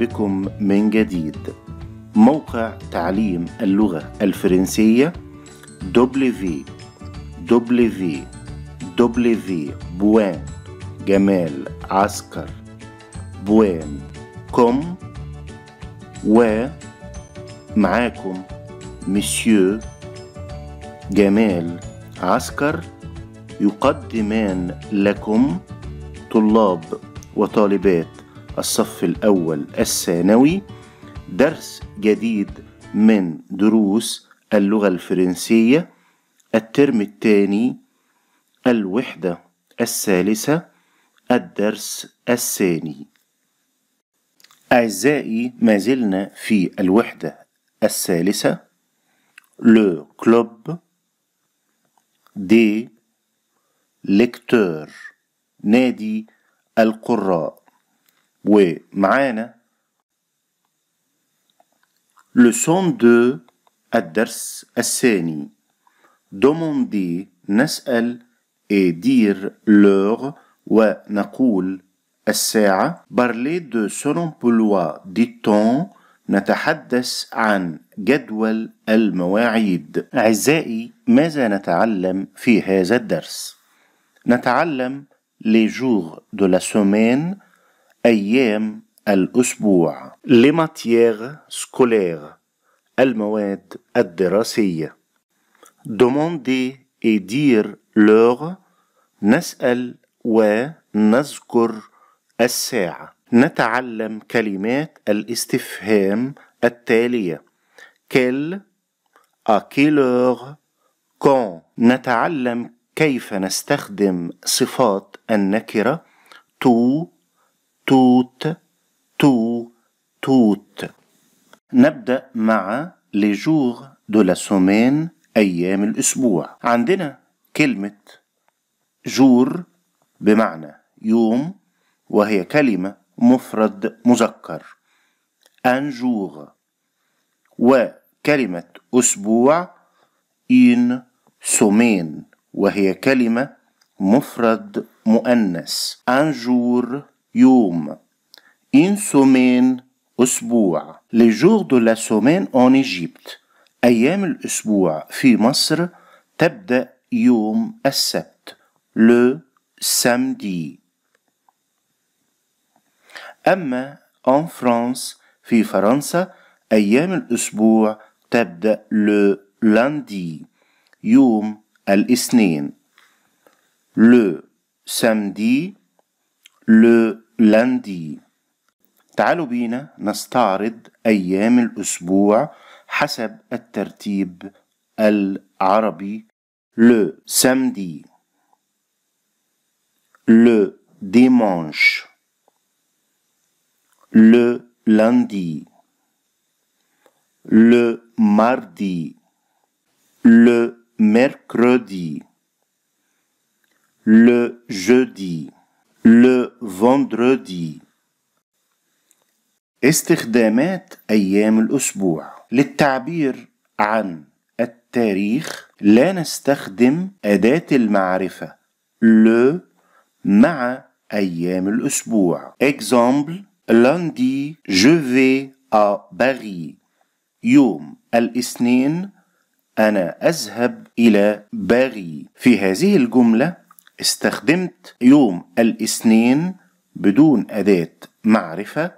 بكم من جديد موقع تعليم اللغة الفرنسية www.jamalaskar.com و معاكم مسيو جمال عسكر يقدمان لكم طلاب وطالبات الصف الأول الثانوي درس جديد من دروس اللغة الفرنسية الترم الثاني الوحدة الثالثة الدرس الثاني أعزائي ما زلنا في الوحدة الثالثة لو كلوب دي ليكتور نادي القراء ومعانا لسون دو الدرس الثاني دوموندي نسأل إدير لوغ ونقول الساعة بارلي دو سونومبلوا دي تون نتحدث عن جدول المواعيد أعزائي ماذا نتعلم في هذا الدرس؟ نتعلم les jours de la semaine أيام الأسبوع لماتيير سكولير المواد الدراسية دوموندي إدير لور نسأل ونذكر الساعة نتعلم كلمات الاستفهام التالية كل أكيلور كون نتعلم كيف نستخدم صفات النكرة تو توت تو توت نبدأ مع لي جور دو لا سومين أيام الأسبوع عندنا كلمة جور بمعنى يوم وهي كلمة مفرد مذكر ان جور وكلمة أسبوع إن سومين وهي كلمة مفرد مؤنث ان جور يوم إن سومين أسبوع les jours de la semaine en Égypte أيام الأسبوع في مصر تبدأ يوم السبت le سامدي أما en France في فرنسا أيام الأسبوع تبدأ le lundi يوم الاثنين le سامدي le lundi تعالوا بينا نستعرض أيام الأسبوع حسب الترتيب العربي le samedi le dimanche le lundi le mardi le mercredi le jeudi le vendredi استخدامات أيام الأسبوع للتعبير عن التاريخ لا نستخدم أداة المعرفة le مع أيام الأسبوع example lundi je vais à Paris يوم الاثنين أنا أذهب إلى باري في هذه الجملة استخدمت يوم الاثنين بدون أداة معرفة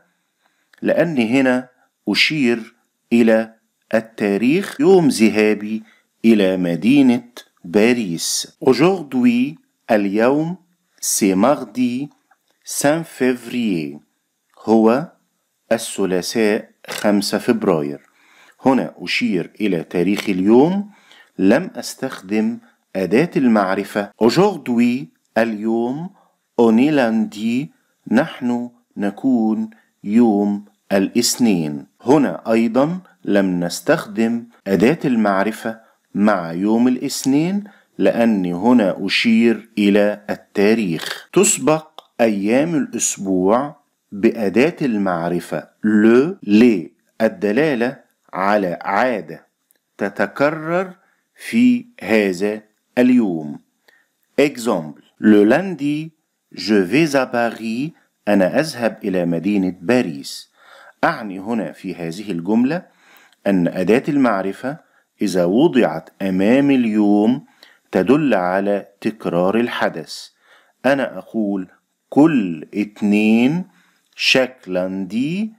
لأني هنا أشير إلى التاريخ يوم ذهابي إلى مدينة باريس Aujourd'hui اليوم سي ماردي سان فيفريي هو الثلاثاء 5 فبراير هنا أشير إلى تاريخ اليوم لم أستخدم أداة المعرفة أجوردوي اليوم أونيلاندي نحن نكون يوم الاثنين هنا أيضا لم نستخدم أداة المعرفة مع يوم الاثنين لأني هنا أشير إلى التاريخ تسبق أيام الأسبوع بأداة المعرفة لو لي الدلالة على عادة تتكرر في هذا اليوم اكزومبل لو لاندي je vais à Paris. أنا أذهب إلى مدينة باريس. أعني هنا في هذه الجملة أن أداة المعرفة إذا وضعت أمام اليوم تدل على تكرار الحدث. أنا أقول كل اتنين شكلا دي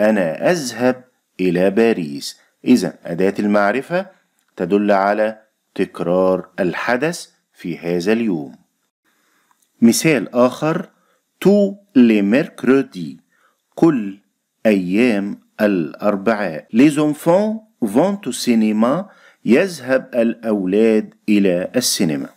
أنا أذهب إلى باريس إذا أداة المعرفة تدل على تكرار الحدث في هذا اليوم مثال آخر تو لي كل أيام الأربعاء Les enfants vont au cinéma يذهب الأولاد إلى السينما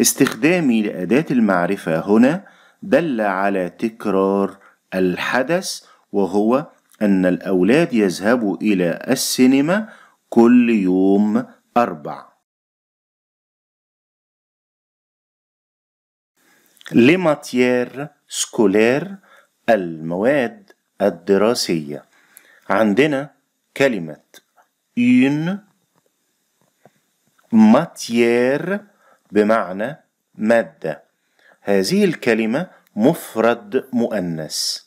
استخدامي لأداة المعرفة هنا دل على تكرار الحدث وهو أن الأولاد يذهبوا إلى السينما كل يوم أربع لي ماتيير سكولير المواد الدراسية عندنا كلمة إين ماتيير بمعنى مادة هذه الكلمة مفرد مؤنث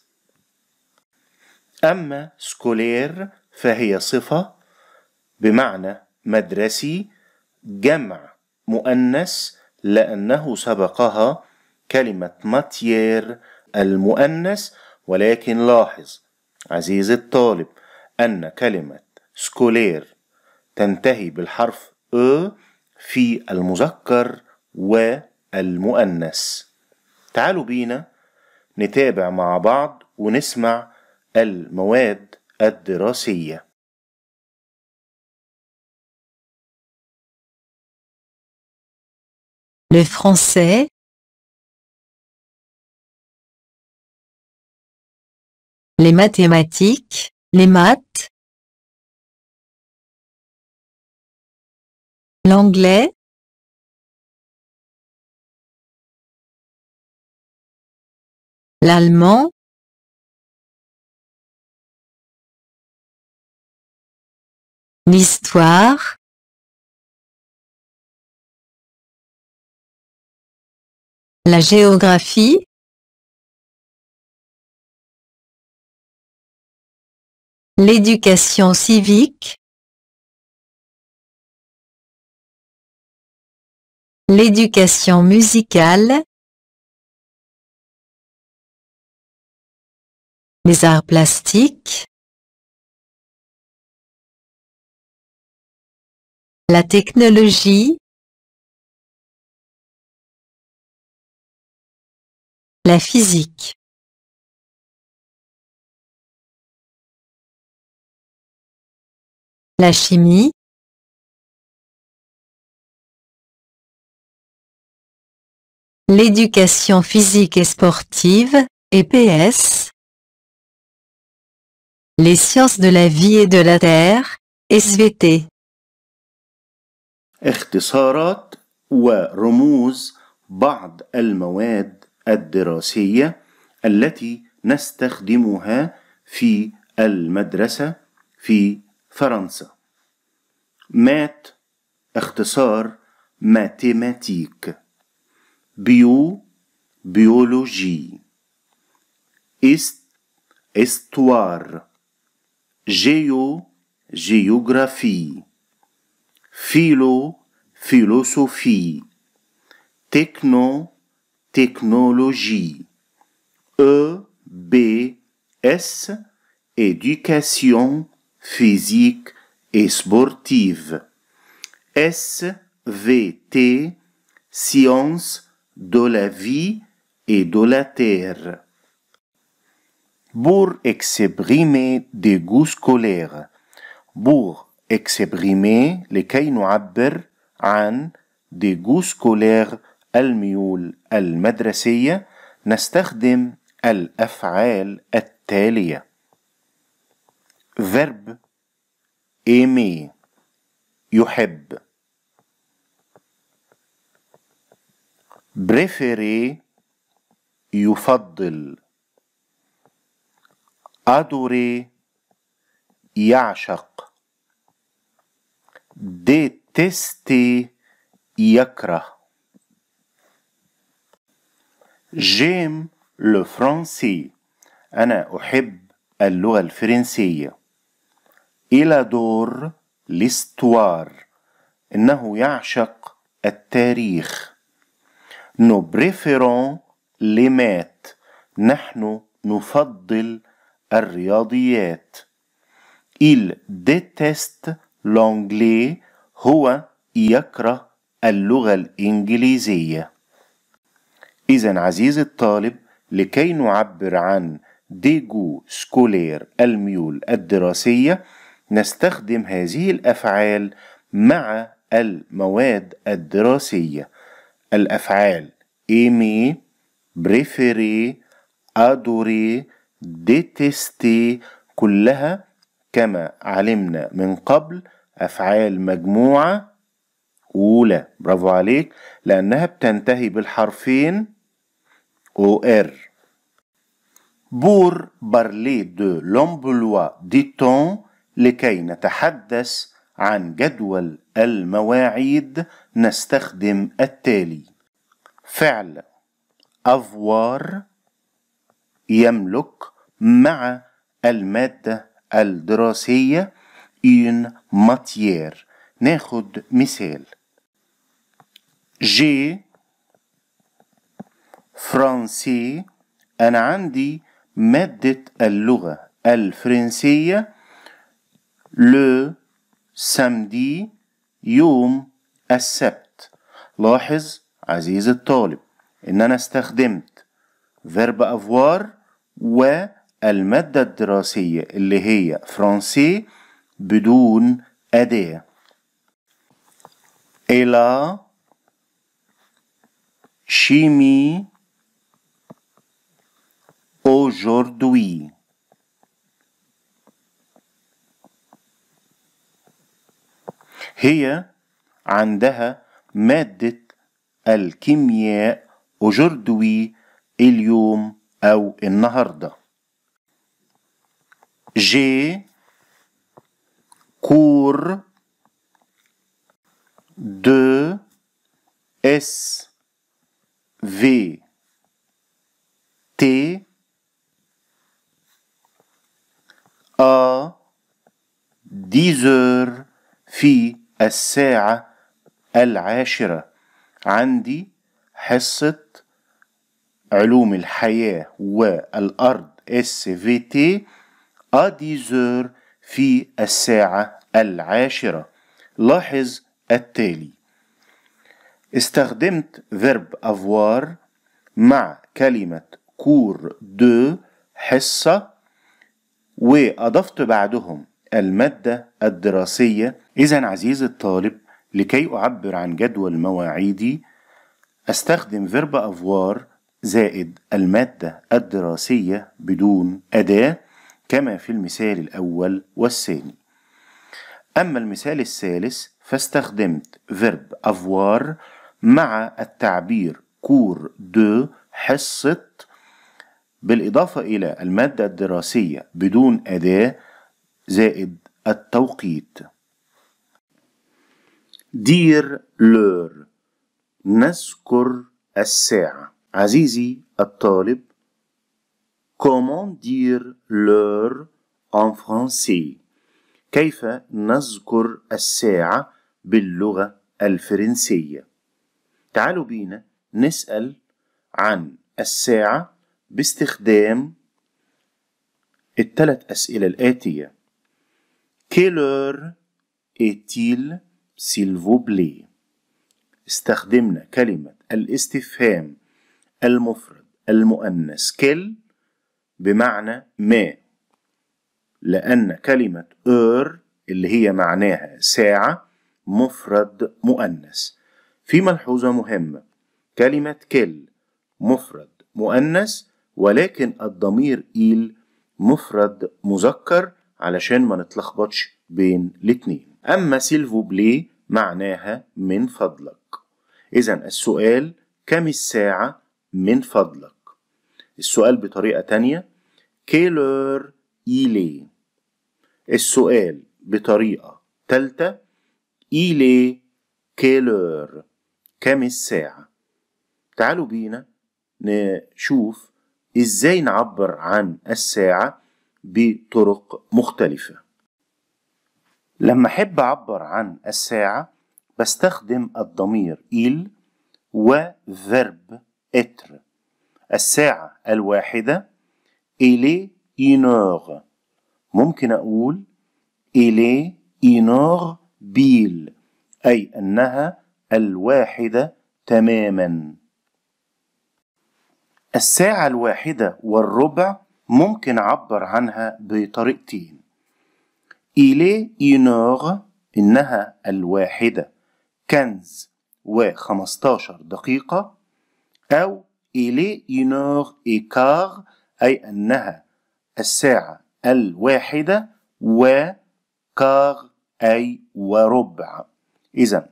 أما سكولير فهي صفة بمعنى مدرسي جمع مؤنث لأنه سبقها كلمة ماتيير المؤنث ولكن لاحظ عزيزي الطالب أن كلمة سكولير تنتهي بالحرف أ في المذكر والمؤنث تعالوا بينا نتابع مع بعض ونسمع المواد الدراسيه Le français, les mathématiques, les maths, l'anglais, l'allemand, l'histoire, la géographie, L'éducation civique. L'éducation musicale. Les arts plastiques. La technologie. La physique. La chimie L'éducation physique et sportive, EPS Les sciences de la vie et de la terre, SVT اختصارات مات اختصار ماتيماتيك بيو بيولوجي است استوار جيو جيوغرافي فيلو فيلوسوفي تكنو تكنولوجي او بي اس إدوكاسيون فيزيك et sportive. SVT, science de la vie et de la terre. Pour exprimer des goûts scolaires, pour exprimer les نعبر عن des goûts scolaires الميول المدرسية نستخدم الأفعال التالية verbe إيمي يحب بريفيري يفضل أدوري يعشق ديتستي يكره جيم لو فرنسي أنا أحب اللغة الفرنسية إلى دور ليستوار إنه يعشق التاريخ نو بريفيرون لمات نحن نفضل الرياضيات إل ديتست لونجلي هو يكره اللغة الإنجليزية إذا عزيز الطالب لكي نعبر عن ديجو سكولير الميول الدراسية نستخدم هذه الأفعال مع المواد الدراسية الأفعال ايمي بريفري ادوري ديتستي كلها كما علمنا من قبل أفعال مجموعة أولى برافو عليك لأنها بتنتهي بالحرفين ار بور بارلي دو لومبلوا دي تون لكي نتحدث عن جدول المواعيد نستخدم التالي فعل أفوار يملك مع المادة الدراسية une ماتيير ناخد مثال جي فرنسي أنا عندي مادة اللغة الفرنسية le samedi يوم السبت لاحظ عزيز الطالب إن أنا استخدمت فيرب أفوار والمادة الدراسية اللي هي فرنسي بدون أداة إلى شيمي aujourd'hui هي عندها مادة الكيمياء أجردوي اليوم أو النهاردة جي كور دو اس في تي ا ديزور في الساعة العاشرة عندي حصة علوم الحياة والأرض اس في تي أديزور في الساعة العاشرة لاحظ التالي استخدمت فيرب أفوار مع كلمة كور دو حصة وأضفت بعدهم المادة الدراسية إذا عزيزي الطالب لكي أعبر عن جدول مواعيدي أستخدم فيرب أفوار زائد المادة الدراسية بدون أداة كما في المثال الأول والثاني أما المثال الثالث فاستخدمت فيرب أفوار مع التعبير كور دو حصة بالإضافة إلى المادة الدراسية بدون أداة زائد التوقيت دير لور نذكر الساعة عزيزي الطالب كومون دير لور ان français كيف نذكر الساعة باللغة الفرنسية تعالوا بينا نسأل عن الساعة باستخدام الثلاث أسئلة الآتية Quelle heure est-il s'il vous plaît استخدمنا كلمة الاستفهام المفرد المؤنث كل بمعنى ما لأن كلمة اور اللي هي معناها ساعة مفرد مؤنث في ملحوظة مهمة كلمة كل مفرد مؤنث ولكن الضمير إيل مفرد مذكر علشان ما نتلخبطش بين الاتنين أما سيلفو بلي معناها من فضلك إذا السؤال كم الساعة من فضلك السؤال بطريقة تانية كيلور إيلي السؤال بطريقة تالتة إيلي كيلور كم الساعة تعالوا بينا نشوف إزاي نعبر عن الساعة بطرق مختلفة لما أحب أعبر عن الساعة بستخدم الضمير إيل وفرب إتر الساعة الواحدة إلي إينوغ ممكن أقول إلي إينوغ بيل أي أنها الواحدة تماما الساعة الواحدة والربع ممكن أعبر عنها بطريقتين إلي إينوغ إنها الواحدة كنز و15 دقيقة أو إلي إينوغ إيكار أي أنها الساعة الواحدة وكار أي وربع إذا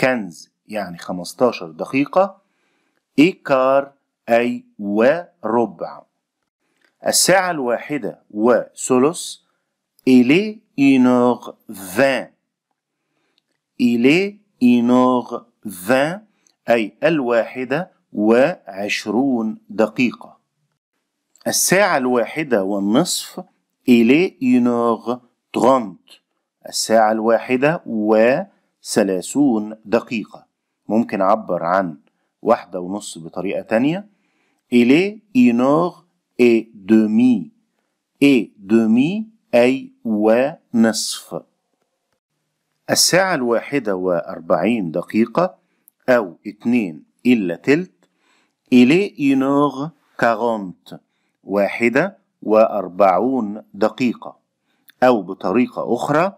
كنز يعني 15 دقيقة إيكار أي وربع الساعة الواحدة وثلث إلي إينوغ فان إلي إينوغ فان أي الواحدة وعشرون دقيقة الساعة الواحدة والنصف إلي إينوغ ترونت الساعة الواحدة وثلاثون دقيقة ممكن أعبر عن واحدة ونص بطريقة تانية إلي إينوغ et demi et demi أي ونصف الساعة الواحدة وأربعين دقيقة أو اتنين إلا تلت إلي est كارونت واحدة وأربعون دقيقة أو بطريقة أخرى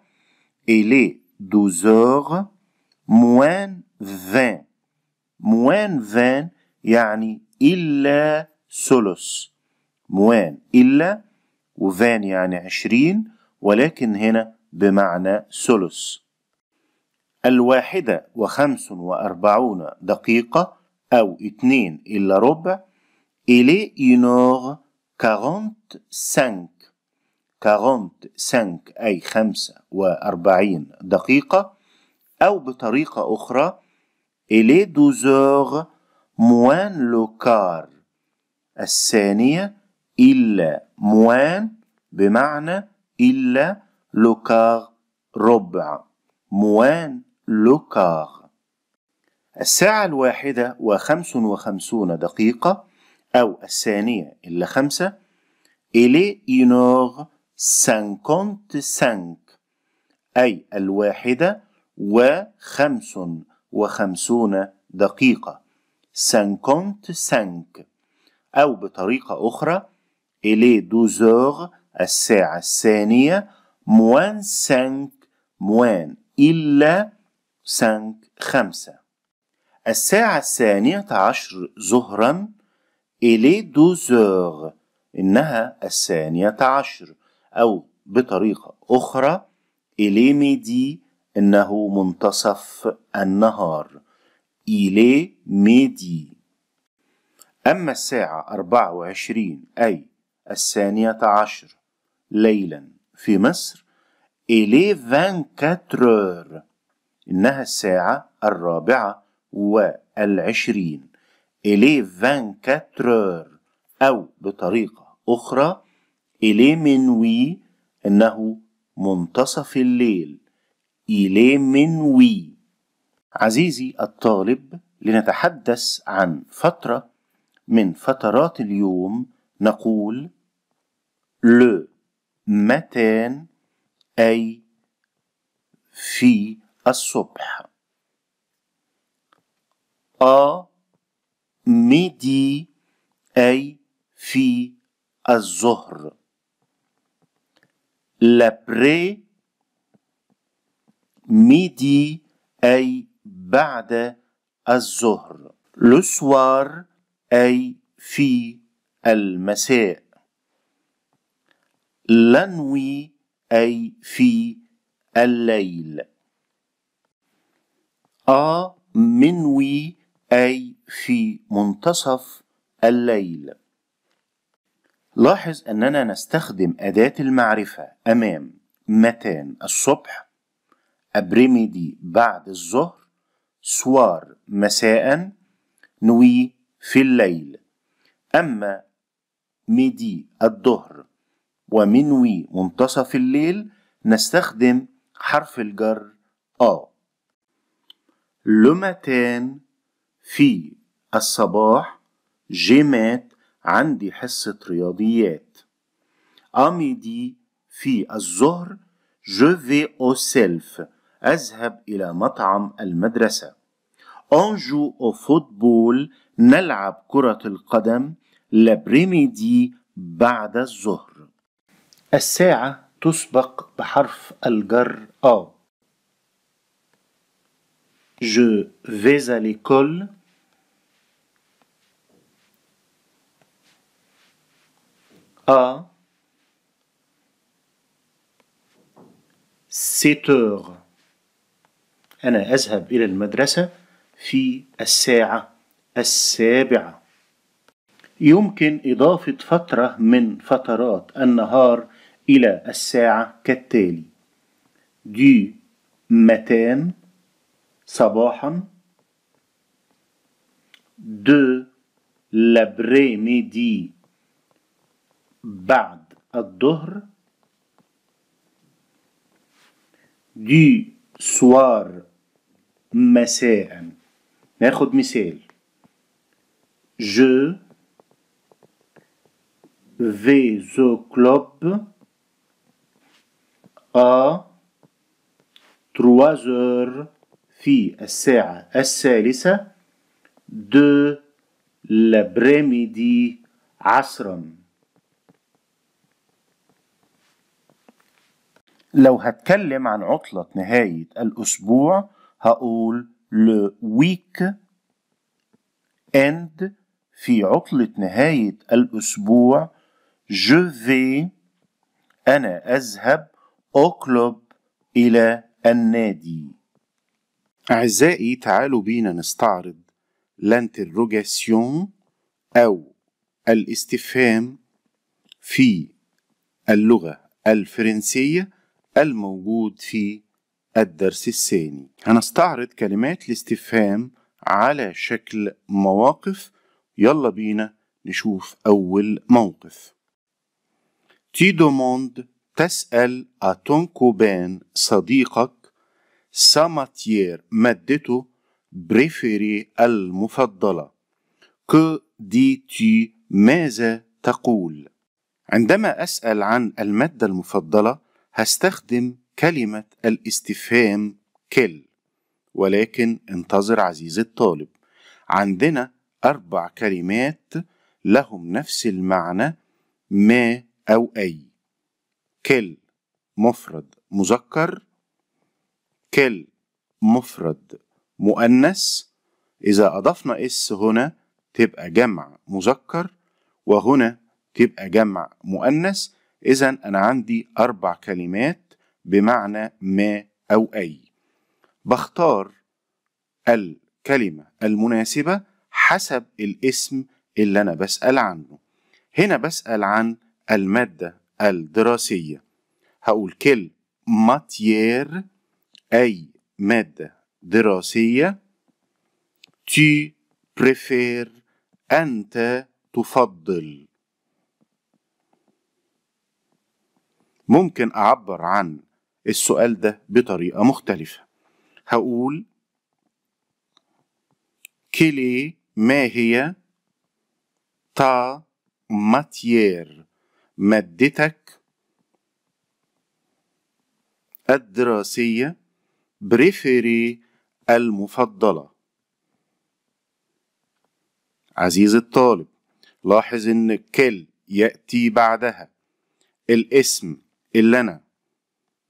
إلي est موان فان موان فان يعني إلا ثلث موان إلا وفان يعني عشرين ولكن هنا بمعنى ثلث الواحدة وخمس وأربعون دقيقة أو اتنين إلا ربع إلي ينور كارونت سانك كارونت سانك أي خمسة وأربعين دقيقة أو بطريقة أخرى إلي دوزور موان لوكار الثانية إلا موان بمعنى إلا لوكار ربع موان لوكار الساعة الواحدة وخمس وخمسون دقيقة أو الثانية إلا خمسة إلي إنوغ سانكونت سانك أي الواحدة وخمس وخمسون دقيقة سانكونت سانك أو بطريقة أخرى إلى دوزور 12 الساعة الثانية موان 5 موان إلا 5 خمسة الساعة الثانية عشر ظهرا إلي دوزور إنها الثانية عشر أو بطريقة أخرى إلي ميدي إنه منتصف النهار إلي ميدي أما الساعة أربعة وعشرين أي الثانية عشر ليلا في مصر إلي كاترور إنها الساعة الرابعة والعشرين إلي كاترور أو بطريقة أخرى إلي منوي إنه منتصف الليل إلي منوي عزيزي الطالب لنتحدث عن فترة من فترات اليوم نقول le متان أي في الصبح à midi أي في الظهر l'après midi أي بعد الظهر le soir أي في المساء لنوي أي في الليل آ منوي أي في منتصف الليل لاحظ أننا نستخدم أداة المعرفة أمام متان الصبح أبريميدي بعد الظهر سوار مساء نوي في الليل أما ميدي الظهر ومنوي منتصف الليل نستخدم حرف الجر آ لمتان في الصباح جيمات عندي حصة رياضيات أميدي في الظهر جو في أو سيلف أذهب إلى مطعم المدرسة أنجو أو فوتبول نلعب كرة القدم لبريميدي بعد الظهر الساعة تسبق بحرف الجر A. آه. Je vais à l'école. À 7 heures. أنا أذهب إلى المدرسة في الساعة السابعة. يمكن إضافة فترة من فترات النهار إلى الساعة كالتالي دي متان صباحا دو ميدي بعد الظهر دي سوار مساء ناخد مثال جو في زو كلوب à آه. 3 heures في الساعة الثالثة de l'après-midi عصرا لو هتكلم عن عطلة نهاية الأسبوع هقول le week end في عطلة نهاية الأسبوع je vais أنا أذهب اقلب إلى النادي أعزائي تعالوا بينا نستعرض لانتروجاسيون أو الاستفهام في اللغة الفرنسية الموجود في الدرس الثاني هنستعرض كلمات الاستفهام على شكل مواقف يلا بينا نشوف أول موقف تي دوموند تسأل أتونكوبان صديقك ساماتير مادته بريفيري المفضلة كو دي تي ماذا تقول عندما أسأل عن المادة المفضلة هستخدم كلمة الاستفهام كل ولكن انتظر عزيزي الطالب عندنا أربع كلمات لهم نفس المعنى ما أو أي كل مفرد مذكر كل مفرد مؤنث إذا أضفنا اس هنا تبقى جمع مذكر وهنا تبقى جمع مؤنث إذا أنا عندي أربع كلمات بمعنى ما أو أي بختار الكلمة المناسبة حسب الاسم اللي أنا بسأل عنه هنا بسأل عن المادة الدراسية هقول كل ماتيير أي مادة دراسية تي بريفير أنت تفضل ممكن أعبر عن السؤال ده بطريقة مختلفة هقول كلي ما هي تا ماتيير مادتك الدراسية بريفيري المفضلة عزيز الطالب لاحظ ان كل يأتي بعدها الاسم اللي انا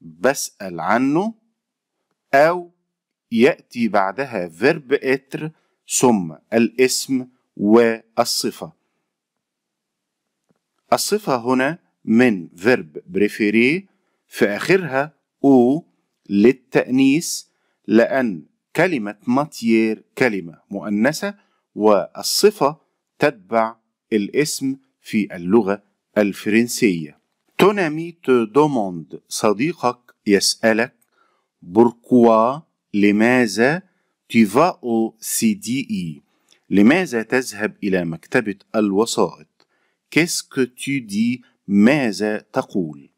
بسأل عنه او يأتي بعدها فيرب اتر ثم الاسم والصفة الصفة هنا من فيرب بريفيري في آخرها أو للتأنيس لأن كلمة ماتير كلمة مؤنثة والصفة تتبع الاسم في اللغة الفرنسية تونامي تو دوموند صديقك يسألك بوركوا لماذا تيفا سي دي اي لماذا تذهب إلى مكتبة الوسائط Qu'est-ce que tu dis ماذا تقول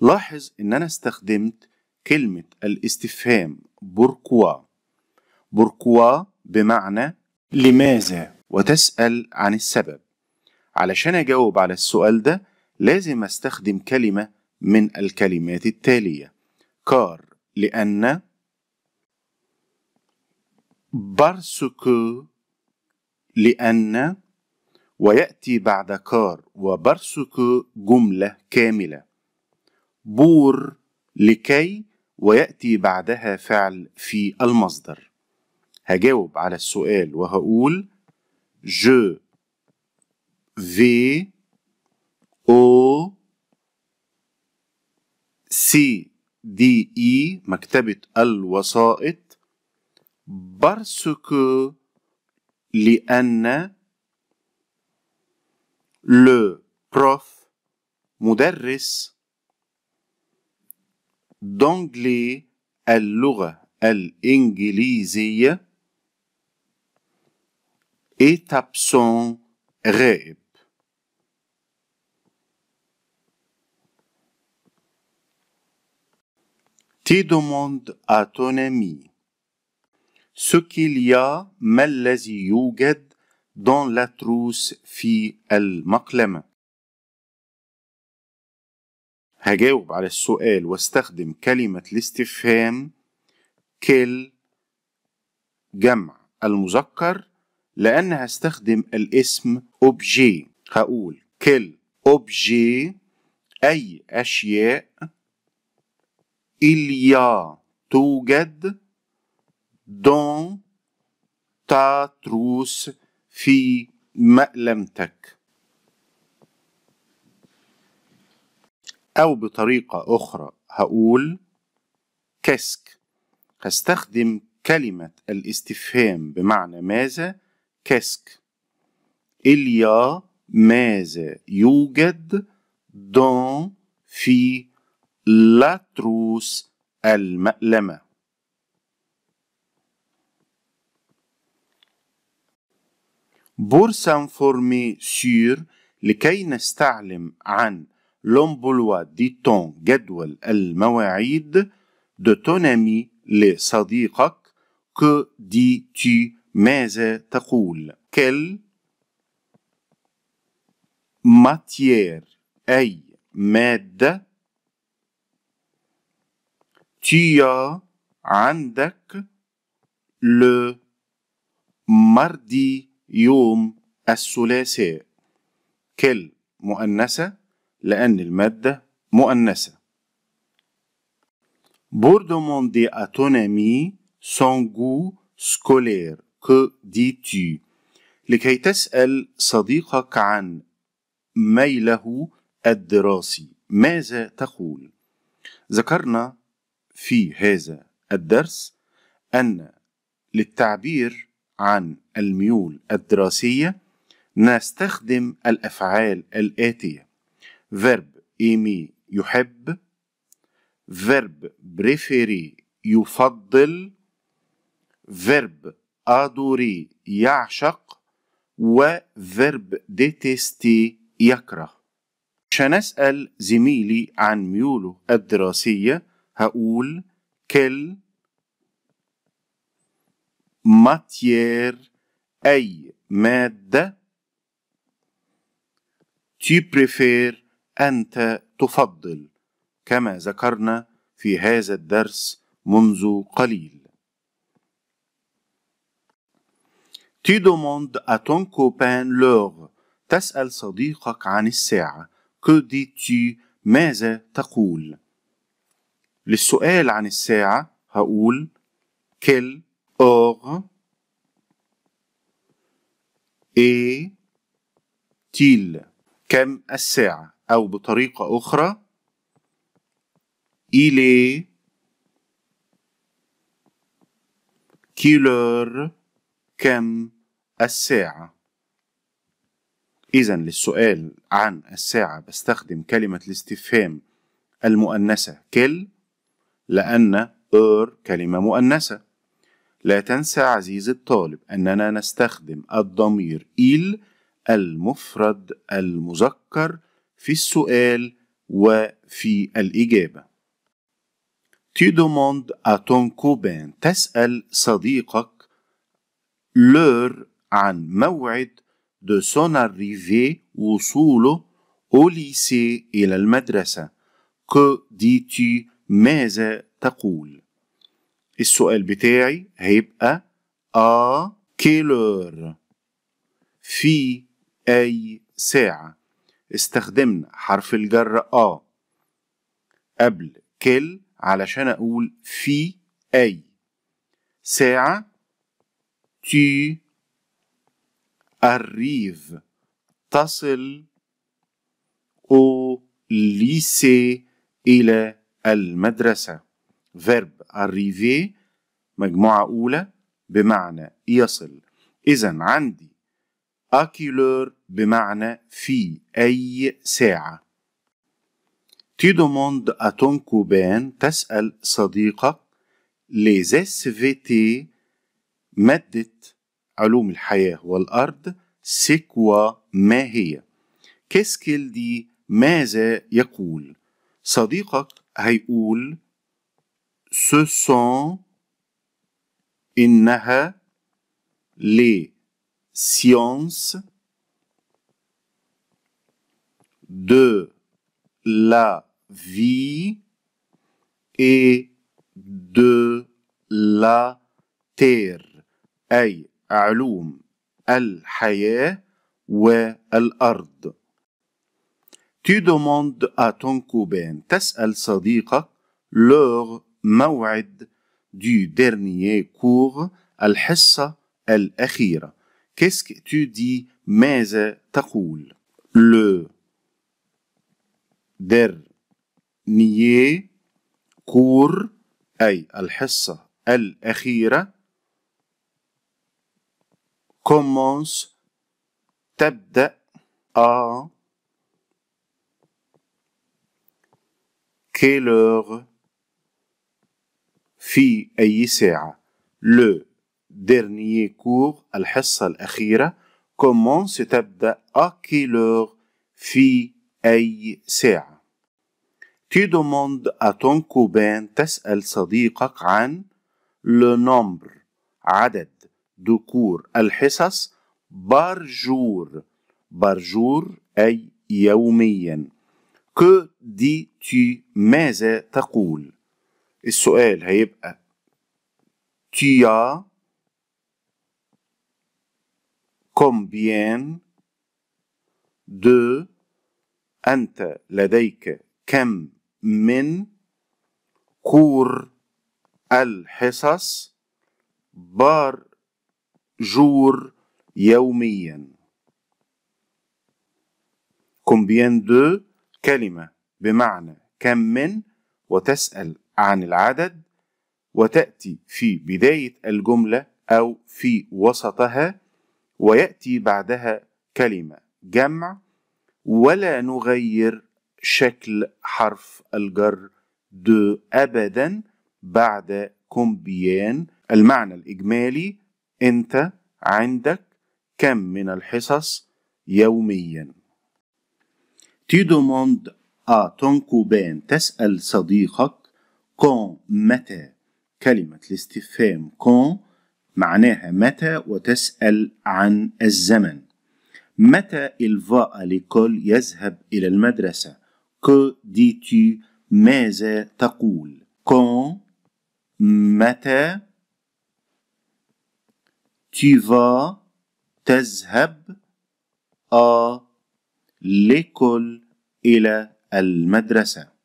لاحظ ان انا استخدمت كلمة الاستفهام بوركوا بوركوا بمعنى لماذا وتسأل عن السبب علشان أجاوب على السؤال ده لازم أستخدم كلمة من الكلمات التالية كار لأن بارسكو لأن ويأتي بعد كار وبرسك جملة كاملة بور لكي ويأتي بعدها فعل في المصدر هجاوب على السؤال وهقول او سي دي اي مكتبة الوسائط برسك لأن Le prof. Moudarris. D'anglais. L'anglais. L'anglais. L'anglais. Et tape son. Rêve. Tu demandes à ton ami. Ce qu'il y a. Mais y a. دون لا تروس في المقلمة هجاوب على السؤال واستخدم كلمة الاستفهام كل جمع المذكر لأن هستخدم الاسم أوبجي هقول كل أوبجي أي أشياء إليا توجد دون تا تروس في مألمتك أو بطريقة أخرى هقول كسك هستخدم كلمة الاستفهام بمعنى ماذا كسك إليا ماذا يوجد دون في لاتروس المألمة فورمي سير لكي نستعلم عن لومبولوا دي تون جدول المواعيد دو تون امي لصديقك كو دي تي ماذا تقول كل ماتيير أي مادة تيا عندك لو ماردي يوم الثلاثاء كل مؤنثة لأن المادة مؤنثة Pour demander أتونامي سونغو سكولير كو دي تي لكي تسأل صديقك عن ميله الدراسي ماذا تقول؟ ذكرنا في هذا الدرس أن للتعبير عن الميول الدراسية نستخدم الأفعال الآتية verb إيمي يحب verb بريفيري يفضل verb أدوري يعشق و verb ديتستي يكره شنسأل زميلي عن ميوله الدراسية هقول كل matière أي مادة تي بريفير أنت تفضل كما ذكرنا في هذا الدرس منذ قليل تي دوموند أتون كوبان لوغ تسأل صديقك عن الساعة كو دي تي ماذا تقول للسؤال عن الساعة هقول كل or et il كم الساعة أو بطريقة أخرى il est كم الساعة إذا للسؤال عن الساعة بستخدم كلمة الاستفهام المؤنثة كل لأن أر كلمة مؤنثة لا تنسى عزيزي الطالب أننا نستخدم الضمير إيل المفرد المذكر في السؤال وفي الإجابة. Tu demandes à تسأل صديقك لور عن موعد de son arrivée وصوله au lycée إلى المدرسة. كو dis ماذا تقول؟ السؤال بتاعي هيبقى ا كيلور في أي ساعة استخدمنا حرف الجر آ قبل كل علشان أقول في أي ساعة تي أريف تصل أو ليسي إلى المدرسة فيرب أريفي مجموعة أولى بمعنى يصل إذا عندي أكيلور بمعنى في أي ساعة دوموند أتون كوبان تسأل صديقك في تي مادة علوم الحياة والأرض سيكوا ما هي كيسكيل دي ماذا يقول صديقك هيقول ce sont إنها les sciences de la vie et de la terre أي علوم الحياة والأرض Tu demandes à ton copain, تسأل صديقك leur موعد du dernier cours الحصة الأخيرة Qu'est-ce que tu dis ماذا تقول Le dernier cours أي الحصة الأخيرة commence تبدأ à quelle heure في أي ساعة le dernier cours الحصة الأخيرة comment ستبدأ à quelle heure في أي ساعة tu demandes à ton copain تسأل صديقك عن le nombre عدد cours الحصص par jour par jour أي يوميا que dis-tu ماذا تقول السؤال هيبقى تيا كومبيان دو أنت لديك كم من كور الحصص بار جور يوميا كومبيان دو كلمة بمعنى كم من وتسأل عن العدد وتأتي في بداية الجملة أو في وسطها ويأتي بعدها كلمة جمع ولا نغير شكل حرف الجر دو أبدا بعد كومبيان المعنى الإجمالي أنت عندك كم من الحصص يوميا تي دوموند ا تسأل صديقك كون متى كلمة الاستفهام كون معناها متى وتسأل عن الزمن متى الفا لكل يذهب إلى المدرسة كو تي ماذا تقول كون متى تي فا تذهب آ ليكول إلى المدرسة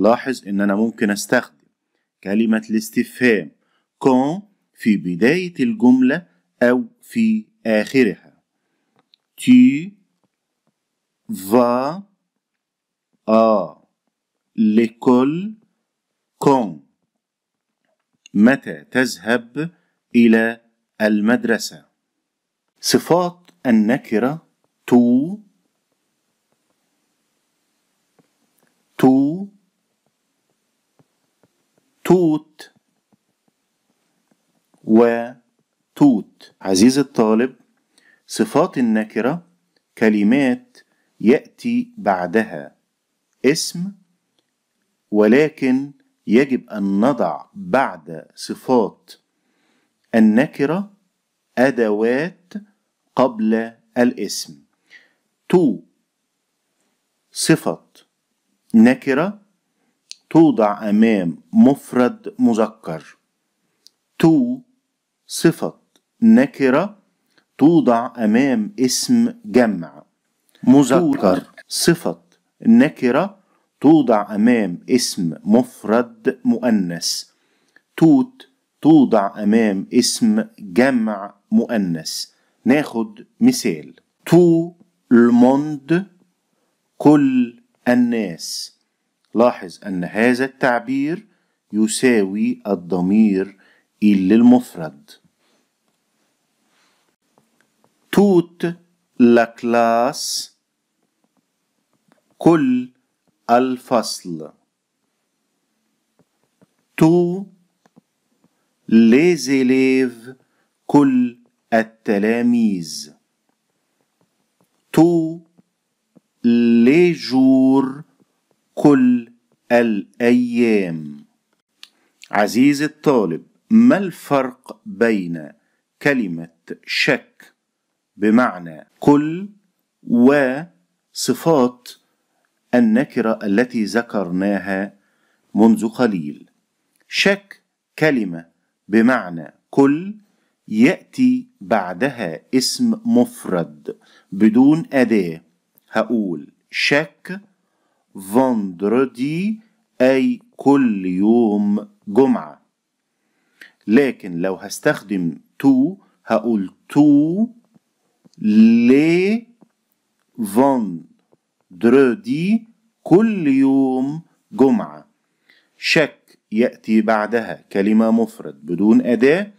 لاحظ ان انا ممكن استخدم كلمة الاستفهام كون في بداية الجملة او في اخرها تي فا ا لكل كون متى تذهب إلى المدرسة صفات النكرة تو تو توت وتوت عزيزي الطالب صفات النكرة كلمات يأتي بعدها اسم ولكن يجب أن نضع بعد صفات النكرة أدوات قبل الاسم تو صفة نكرة توضع أمام مفرد مذكر تو صفة نكرة توضع أمام اسم جمع مذكر صفة نكرة توضع أمام اسم مفرد مؤنث توت توضع أمام اسم جمع مؤنث ناخد مثال تو الموند كل الناس لاحظ أن هذا التعبير يساوي الضمير إل المفرد توت لا كلاس كل الفصل تو لزيليف كل التلاميذ تو لجور كل الأيام عزيزي الطالب ما الفرق بين كلمة شك بمعنى كل وصفات النكرة التي ذكرناها منذ قليل شك كلمة بمعنى كل يأتي بعدها اسم مفرد بدون أداة هقول شك فندردي أي كل يوم جمعة لكن لو هستخدم تو هقول تو لي فندردي كل يوم جمعة شك يأتي بعدها كلمة مفرد بدون أداة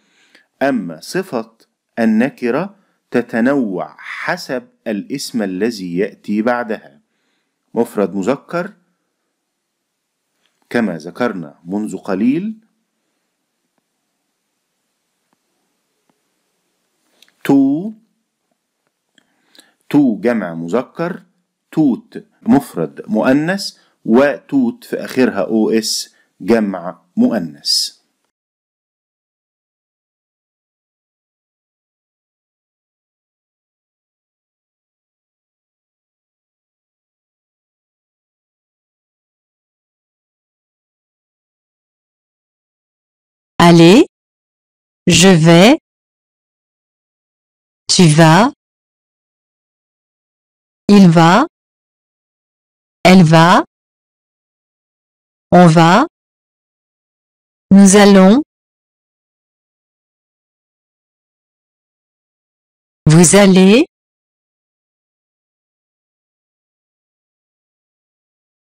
أما صفة النكرة تتنوع حسب الاسم الذي يأتي بعدها مفرد مذكر كما ذكرنا منذ قليل تو تو جمع مذكر توت مفرد مؤنث وتوت في آخرها أو إس جمع مؤنث je vais, tu vas, il va, elle va, on va, nous allons, vous allez,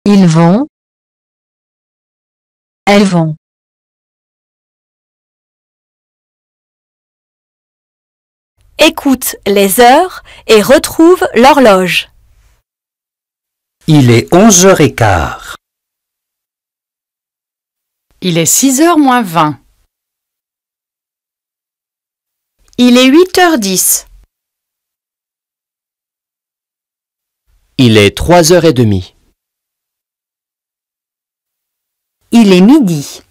ils vont, elles vont. Écoute les heures et retrouve l'horloge. Il est 11 h 15 Il est 6 h 20. Il est 8h10. Il est 3 h 30 Il est midi.